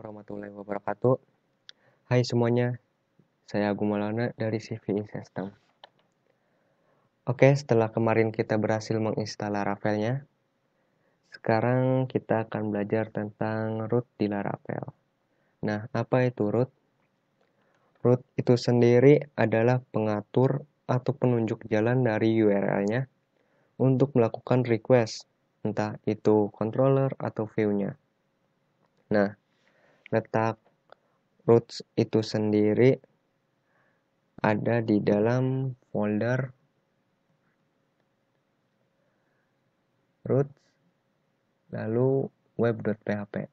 warahmatullahi wabarakatuh. Hai semuanya, saya Agung Maulana dari CV System. Oke, setelah kemarin kita berhasil menginstal Laravelnya, sekarang kita akan belajar tentang root di Laravel. Nah, apa itu root? Root itu sendiri adalah pengatur atau penunjuk jalan dari URL-nya untuk melakukan request, entah itu controller atau view-nya. Nah, letak roots itu sendiri ada di dalam folder root lalu web.php.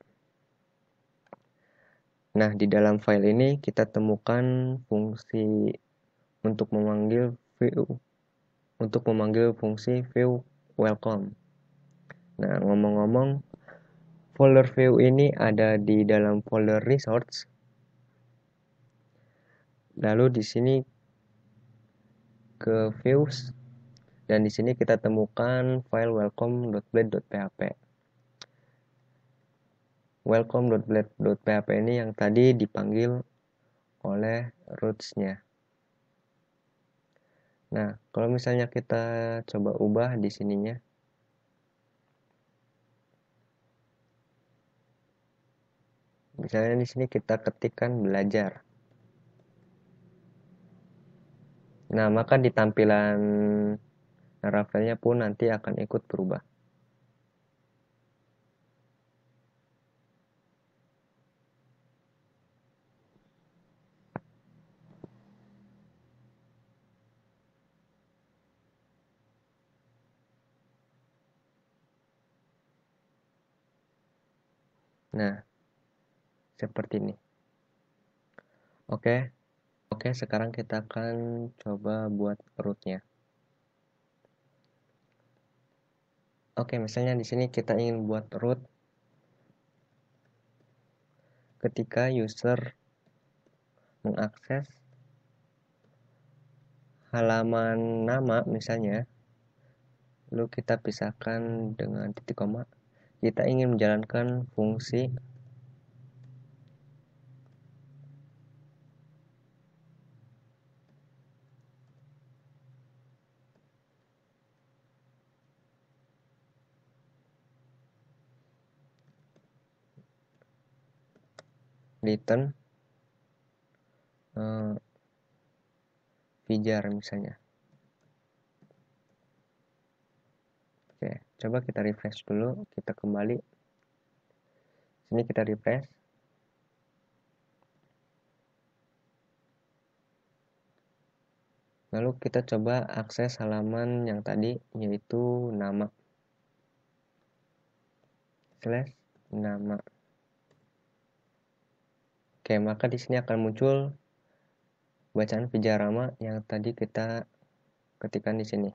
Nah, di dalam file ini kita temukan fungsi untuk memanggil view untuk memanggil fungsi view welcome. Nah, ngomong-ngomong, Folder view ini ada di dalam folder resource. Lalu di sini ke views dan di sini kita temukan file welcome.blade.php. welcome.blade.php ini yang tadi dipanggil oleh rootsnya. Nah, kalau misalnya kita coba ubah di sininya, Misalnya di sini kita ketikkan belajar. Nah, maka di tampilan rafelnya pun nanti akan ikut berubah. Nah, seperti ini oke okay. oke okay, sekarang kita akan coba buat rootnya oke okay, misalnya di sini kita ingin buat root ketika user mengakses halaman nama misalnya lalu kita pisahkan dengan titik koma kita ingin menjalankan fungsi return uh, eh, misalnya oke coba kita refresh dulu kita kembali sini kita refresh lalu kita coba akses halaman yang tadi yaitu nama slash nama Oke, maka di sini akan muncul bacaan pijarama yang tadi kita ketikkan di sini.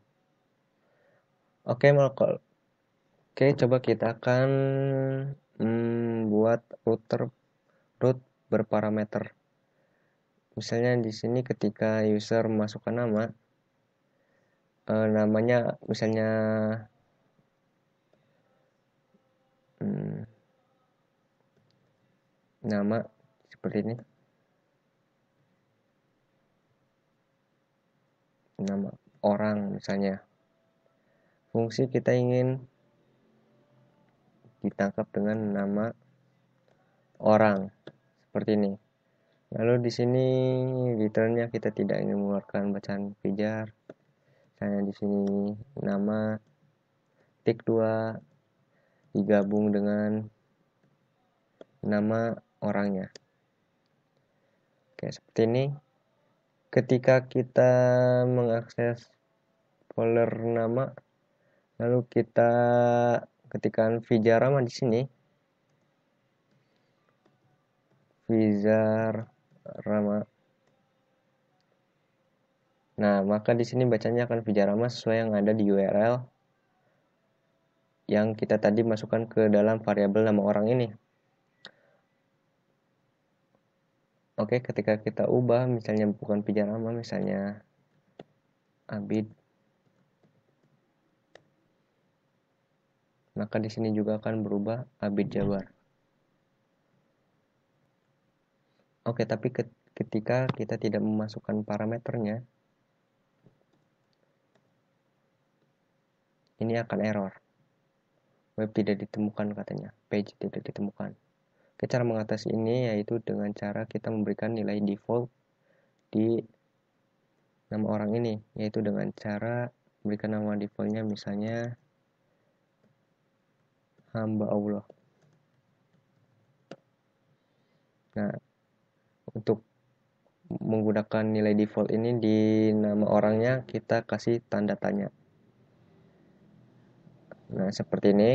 Oke, maka Oke, coba kita akan hmm, router root berparameter. Misalnya di sini ketika user masukkan nama, eh, namanya misalnya hmm, nama seperti ini nama orang misalnya fungsi kita ingin ditangkap dengan nama orang seperti ini lalu di sini returnnya kita tidak ingin mengeluarkan bacaan pijar saya di sini nama tik dua digabung dengan nama orangnya kayak seperti ini ketika kita mengakses folder nama lalu kita ketikan Vijarama di sini Vijarama Nah, maka di sini bacanya akan Vijarama sesuai yang ada di URL yang kita tadi masukkan ke dalam variabel nama orang ini. Oke, ketika kita ubah misalnya bukan pijar nama, misalnya Abid. Maka di sini juga akan berubah Abid Jabar. Oke, tapi ketika kita tidak memasukkan parameternya, ini akan error. Web tidak ditemukan katanya, page tidak ditemukan. Oke, cara mengatasi ini yaitu dengan cara kita memberikan nilai default di nama orang ini, yaitu dengan cara memberikan nama defaultnya misalnya hamba Allah. Nah, untuk menggunakan nilai default ini di nama orangnya kita kasih tanda tanya. Nah, seperti ini.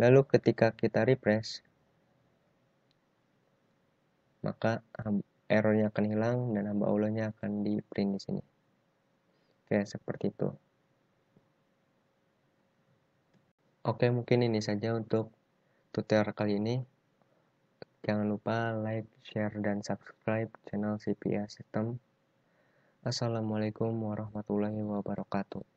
Lalu ketika kita refresh, maka errornya akan hilang dan hamba Allahnya akan di print di sini. Oke, seperti itu. Oke, mungkin ini saja untuk tutorial kali ini. Jangan lupa like, share, dan subscribe channel CPA System. Assalamualaikum warahmatullahi wabarakatuh.